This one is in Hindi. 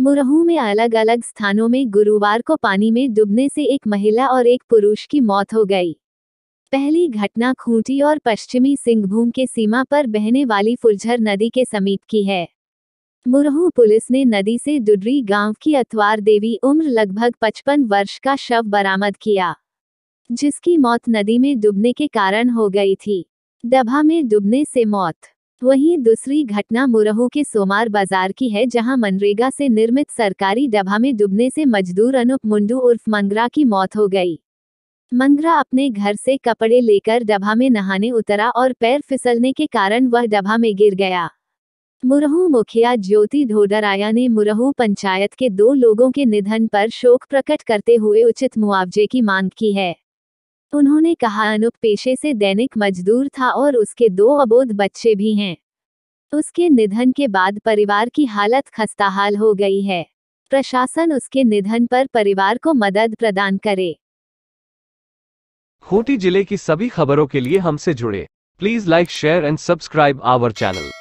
मुरहू में अलग अलग स्थानों में गुरुवार को पानी में डूबने से एक महिला और एक पुरुष की मौत हो गई पहली घटना खूंटी और पश्चिमी सिंहभूम के सीमा पर बहने वाली फुलझर नदी के समीप की है मुरहू पुलिस ने नदी से डुडरी गांव की अतवार देवी उम्र लगभग 55 वर्ष का शव बरामद किया जिसकी मौत नदी में डूबने के कारण हो गई थी डभा में डूबने से मौत वहीं दूसरी घटना मुरहू के सोमार बाजार की है जहां मनरेगा से निर्मित सरकारी डबा में डूबने से मजदूर अनुप मुंडू उर्फ मंगरा की मौत हो गई मंगरा अपने घर से कपड़े लेकर डबा में नहाने उतरा और पैर फिसलने के कारण वह डबा में गिर गया मुरहू मुखिया ज्योति ढोडराया ने मुरहू पंचायत के दो लोगों के निधन पर शोक प्रकट करते हुए उचित मुआवजे की मांग की है उन्होंने कहा अनुप पेशे से दैनिक मजदूर था और उसके दो अबोध बच्चे भी हैं उसके निधन के बाद परिवार की हालत खस्ताहाल हो गई है प्रशासन उसके निधन पर परिवार को मदद प्रदान करे खूटी जिले की सभी खबरों के लिए हमसे जुड़े please like share and subscribe our channel